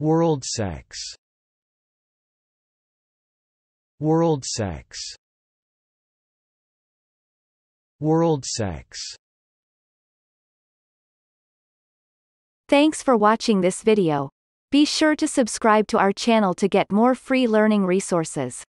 World sex World sex World sex Thanks for watching this video. Be sure to subscribe to our channel to get more free learning resources.